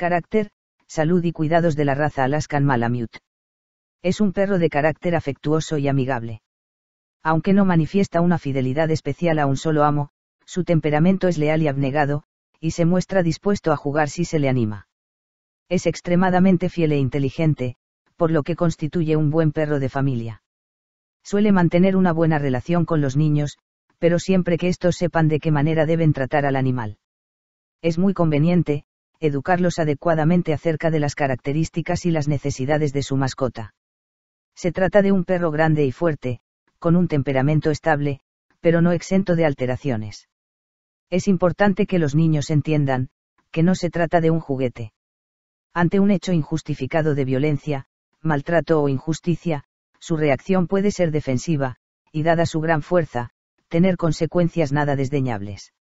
Carácter, salud y cuidados de la raza Alaskan Malamute. Es un perro de carácter afectuoso y amigable. Aunque no manifiesta una fidelidad especial a un solo amo, su temperamento es leal y abnegado, y se muestra dispuesto a jugar si se le anima. Es extremadamente fiel e inteligente, por lo que constituye un buen perro de familia. Suele mantener una buena relación con los niños, pero siempre que estos sepan de qué manera deben tratar al animal. Es muy conveniente, educarlos adecuadamente acerca de las características y las necesidades de su mascota. Se trata de un perro grande y fuerte, con un temperamento estable, pero no exento de alteraciones. Es importante que los niños entiendan, que no se trata de un juguete. Ante un hecho injustificado de violencia, maltrato o injusticia, su reacción puede ser defensiva, y dada su gran fuerza, tener consecuencias nada desdeñables.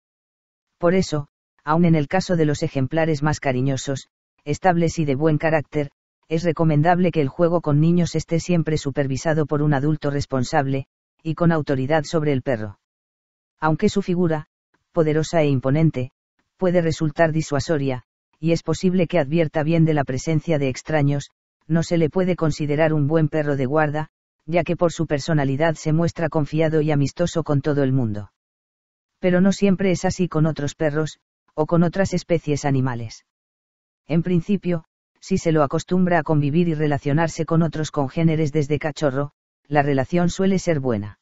Por eso, aun en el caso de los ejemplares más cariñosos, estables y de buen carácter, es recomendable que el juego con niños esté siempre supervisado por un adulto responsable, y con autoridad sobre el perro. Aunque su figura, poderosa e imponente, puede resultar disuasoria, y es posible que advierta bien de la presencia de extraños, no se le puede considerar un buen perro de guarda, ya que por su personalidad se muestra confiado y amistoso con todo el mundo. Pero no siempre es así con otros perros, o con otras especies animales. En principio, si se lo acostumbra a convivir y relacionarse con otros congéneres desde cachorro, la relación suele ser buena.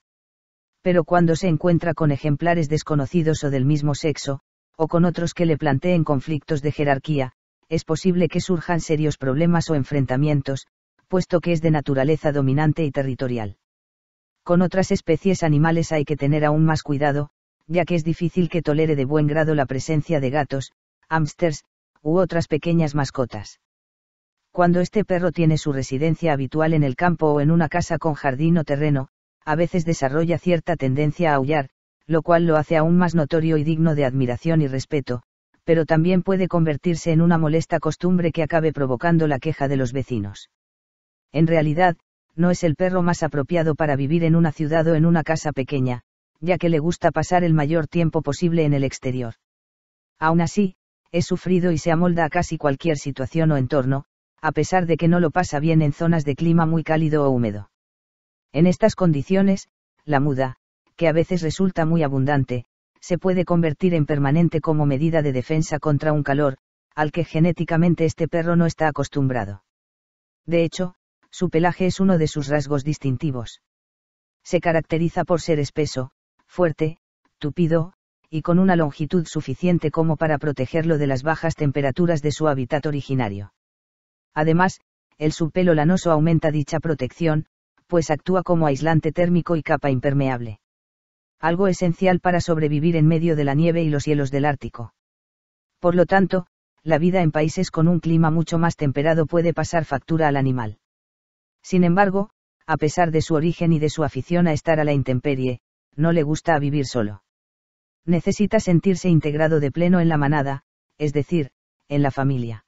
Pero cuando se encuentra con ejemplares desconocidos o del mismo sexo, o con otros que le planteen conflictos de jerarquía, es posible que surjan serios problemas o enfrentamientos, puesto que es de naturaleza dominante y territorial. Con otras especies animales hay que tener aún más cuidado, ya que es difícil que tolere de buen grado la presencia de gatos, hámsters, u otras pequeñas mascotas. Cuando este perro tiene su residencia habitual en el campo o en una casa con jardín o terreno, a veces desarrolla cierta tendencia a aullar, lo cual lo hace aún más notorio y digno de admiración y respeto, pero también puede convertirse en una molesta costumbre que acabe provocando la queja de los vecinos. En realidad, no es el perro más apropiado para vivir en una ciudad o en una casa pequeña, ya que le gusta pasar el mayor tiempo posible en el exterior. Aún así, es sufrido y se amolda a casi cualquier situación o entorno, a pesar de que no lo pasa bien en zonas de clima muy cálido o húmedo. En estas condiciones, la muda, que a veces resulta muy abundante, se puede convertir en permanente como medida de defensa contra un calor, al que genéticamente este perro no está acostumbrado. De hecho, su pelaje es uno de sus rasgos distintivos. Se caracteriza por ser espeso, fuerte, tupido, y con una longitud suficiente como para protegerlo de las bajas temperaturas de su hábitat originario. Además, el subpelo lanoso aumenta dicha protección, pues actúa como aislante térmico y capa impermeable. Algo esencial para sobrevivir en medio de la nieve y los hielos del Ártico. Por lo tanto, la vida en países con un clima mucho más temperado puede pasar factura al animal. Sin embargo, a pesar de su origen y de su afición a estar a la intemperie, no le gusta vivir solo. Necesita sentirse integrado de pleno en la manada, es decir, en la familia.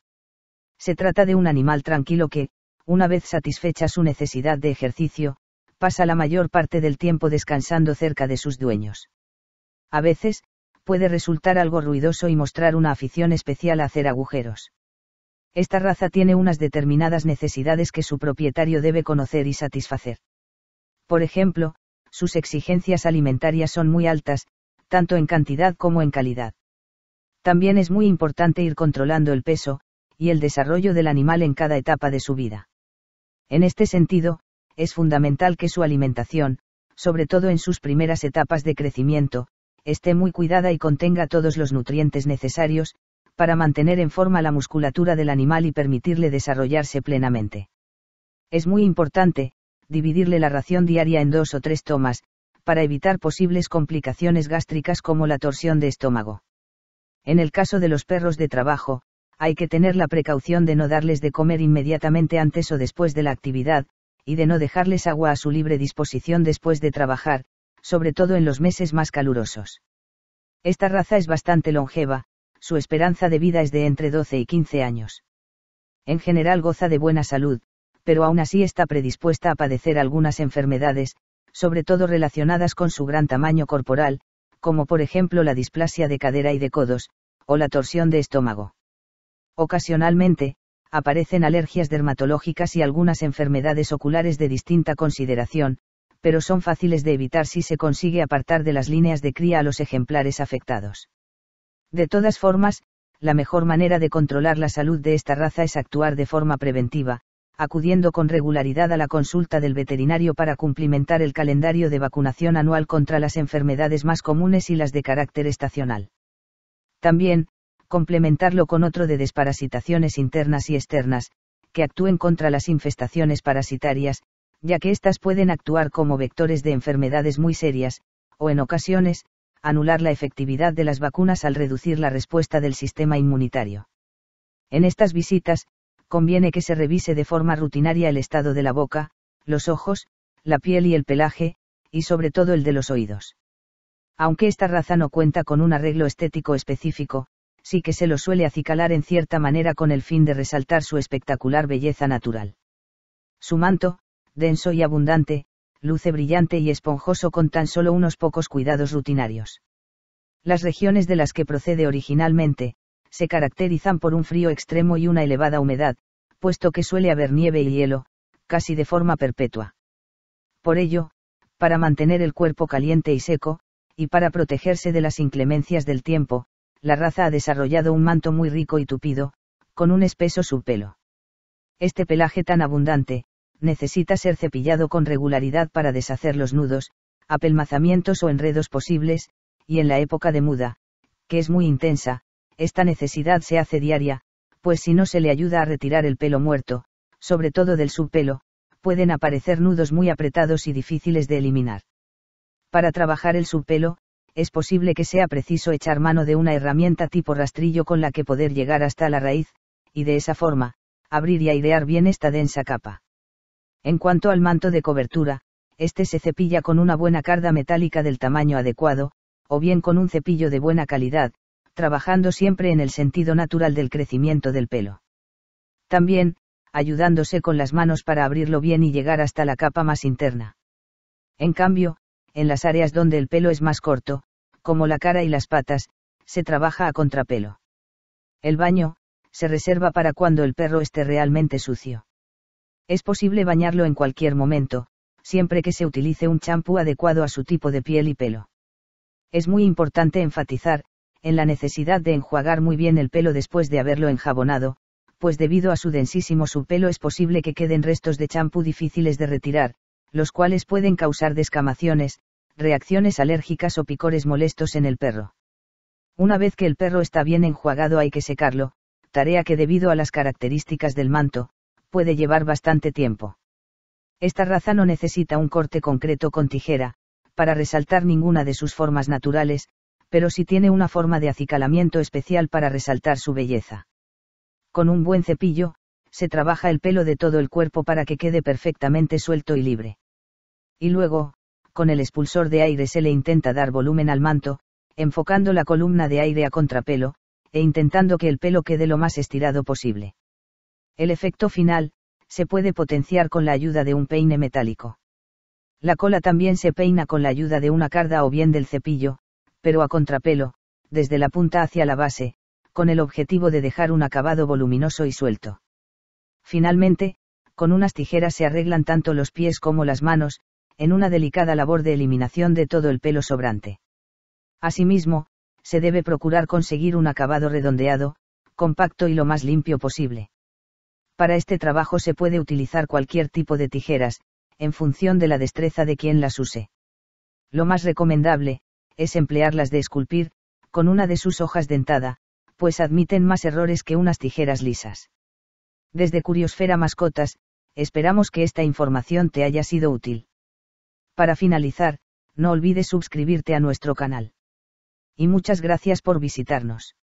Se trata de un animal tranquilo que, una vez satisfecha su necesidad de ejercicio, pasa la mayor parte del tiempo descansando cerca de sus dueños. A veces, puede resultar algo ruidoso y mostrar una afición especial a hacer agujeros. Esta raza tiene unas determinadas necesidades que su propietario debe conocer y satisfacer. Por ejemplo, sus exigencias alimentarias son muy altas, tanto en cantidad como en calidad. También es muy importante ir controlando el peso, y el desarrollo del animal en cada etapa de su vida. En este sentido, es fundamental que su alimentación, sobre todo en sus primeras etapas de crecimiento, esté muy cuidada y contenga todos los nutrientes necesarios, para mantener en forma la musculatura del animal y permitirle desarrollarse plenamente. Es muy importante, dividirle la ración diaria en dos o tres tomas, para evitar posibles complicaciones gástricas como la torsión de estómago. En el caso de los perros de trabajo, hay que tener la precaución de no darles de comer inmediatamente antes o después de la actividad, y de no dejarles agua a su libre disposición después de trabajar, sobre todo en los meses más calurosos. Esta raza es bastante longeva, su esperanza de vida es de entre 12 y 15 años. En general goza de buena salud, pero aún así está predispuesta a padecer algunas enfermedades, sobre todo relacionadas con su gran tamaño corporal, como por ejemplo la displasia de cadera y de codos, o la torsión de estómago. Ocasionalmente, aparecen alergias dermatológicas y algunas enfermedades oculares de distinta consideración, pero son fáciles de evitar si se consigue apartar de las líneas de cría a los ejemplares afectados. De todas formas, la mejor manera de controlar la salud de esta raza es actuar de forma preventiva, acudiendo con regularidad a la consulta del veterinario para cumplimentar el calendario de vacunación anual contra las enfermedades más comunes y las de carácter estacional. También, complementarlo con otro de desparasitaciones internas y externas, que actúen contra las infestaciones parasitarias, ya que éstas pueden actuar como vectores de enfermedades muy serias, o en ocasiones, anular la efectividad de las vacunas al reducir la respuesta del sistema inmunitario. En estas visitas, conviene que se revise de forma rutinaria el estado de la boca, los ojos, la piel y el pelaje, y sobre todo el de los oídos. Aunque esta raza no cuenta con un arreglo estético específico, sí que se lo suele acicalar en cierta manera con el fin de resaltar su espectacular belleza natural. Su manto, denso y abundante, luce brillante y esponjoso con tan solo unos pocos cuidados rutinarios. Las regiones de las que procede originalmente, se caracterizan por un frío extremo y una elevada humedad, puesto que suele haber nieve y hielo, casi de forma perpetua. Por ello, para mantener el cuerpo caliente y seco, y para protegerse de las inclemencias del tiempo, la raza ha desarrollado un manto muy rico y tupido, con un espeso subpelo. Este pelaje tan abundante, necesita ser cepillado con regularidad para deshacer los nudos, apelmazamientos o enredos posibles, y en la época de muda, que es muy intensa, esta necesidad se hace diaria, pues si no se le ayuda a retirar el pelo muerto, sobre todo del subpelo, pueden aparecer nudos muy apretados y difíciles de eliminar. Para trabajar el subpelo, es posible que sea preciso echar mano de una herramienta tipo rastrillo con la que poder llegar hasta la raíz, y de esa forma, abrir y airear bien esta densa capa. En cuanto al manto de cobertura, este se cepilla con una buena carda metálica del tamaño adecuado, o bien con un cepillo de buena calidad, trabajando siempre en el sentido natural del crecimiento del pelo. También, ayudándose con las manos para abrirlo bien y llegar hasta la capa más interna. En cambio, en las áreas donde el pelo es más corto, como la cara y las patas, se trabaja a contrapelo. El baño, se reserva para cuando el perro esté realmente sucio. Es posible bañarlo en cualquier momento, siempre que se utilice un champú adecuado a su tipo de piel y pelo. Es muy importante enfatizar, en la necesidad de enjuagar muy bien el pelo después de haberlo enjabonado, pues debido a su densísimo pelo es posible que queden restos de champú difíciles de retirar, los cuales pueden causar descamaciones, reacciones alérgicas o picores molestos en el perro. Una vez que el perro está bien enjuagado hay que secarlo, tarea que debido a las características del manto, puede llevar bastante tiempo. Esta raza no necesita un corte concreto con tijera, para resaltar ninguna de sus formas naturales, pero si tiene una forma de acicalamiento especial para resaltar su belleza. Con un buen cepillo, se trabaja el pelo de todo el cuerpo para que quede perfectamente suelto y libre. Y luego, con el expulsor de aire se le intenta dar volumen al manto, enfocando la columna de aire a contrapelo, e intentando que el pelo quede lo más estirado posible. El efecto final, se puede potenciar con la ayuda de un peine metálico. La cola también se peina con la ayuda de una carda o bien del cepillo, pero a contrapelo, desde la punta hacia la base, con el objetivo de dejar un acabado voluminoso y suelto. Finalmente, con unas tijeras se arreglan tanto los pies como las manos, en una delicada labor de eliminación de todo el pelo sobrante. Asimismo, se debe procurar conseguir un acabado redondeado, compacto y lo más limpio posible. Para este trabajo se puede utilizar cualquier tipo de tijeras, en función de la destreza de quien las use. Lo más recomendable, es emplearlas de esculpir, con una de sus hojas dentada, pues admiten más errores que unas tijeras lisas. Desde Curiosfera Mascotas, esperamos que esta información te haya sido útil. Para finalizar, no olvides suscribirte a nuestro canal. Y muchas gracias por visitarnos.